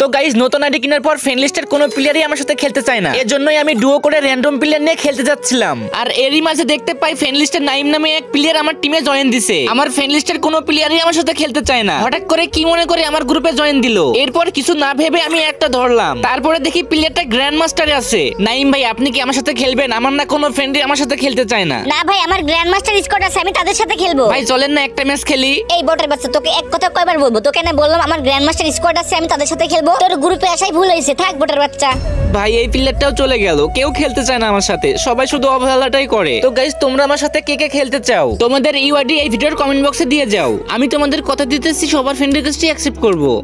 তো গাইজ নতুন আইডি কেনার পর ফ্রেন্ড লিস্টের কোনো প্লেয়ারই আমার সাথে খেলতে চায় না এজন্যই আমি ডুও করে র্যান্ডম প্লেয়ার নিয়ে খেলতে যাচ্ছিলাম আর এরই মাঝে দেখতে পাই ফ্রেন্ড লিস্টের নাইম নামে এক প্লেয়ার আমার টিমে জয়েন দিছে আমার ফ্রেন্ড লিস্টের কোনো প্লেয়ারই আমার সাথে খেলতে চায় না হঠাৎ করে কি মনে করে আমার গ্রুপে জয়েন দিল এরপর কিছু না ভেবে আমি একটা ধরলাম তারপরে দেখি প্লেয়ারটা গ্র্যান্ড মাস্টারে আছে নাইম ভাই আপনি কি আমার সাথে খেলবেন আমার না কোনো ফ্রেন্ডই আমার সাথে খেলতে চায় না না ভাই আমার গ্র্যান্ড মাস্টার স্কোয়াড আছে আমি তাদের সাথে খেলবো ভাই চলেন না একটা ম্যাচ খেলি এই বটের বাচ্চা তোকে এক কথা কয়বার বলবো তোকে না বললাম আমার গ্র্যান্ড মাস্টার স্কোয়াড আছে আমি তাদের সাথে খেলবো পারবো তোর গ্রুপে আসাই ভুল হয়েছে থাক বটার বাচ্চা ভাই এই প্লেয়ারটাও চলে গেল কেউ খেলতে চায় না আমার সাথে সবাই শুধু অবহেলাটাই করে তো গাইজ তোমরা আমার সাথে কে কে খেলতে চাও তোমাদের ইউআইডি এই ভিডিওর কমেন্ট বক্সে দিয়ে যাও আমি তোমাদের কথা দিতেছি সবার ফ্রেন্ড রিকোয়েস্টই অ্যাকসেপ্ট করবো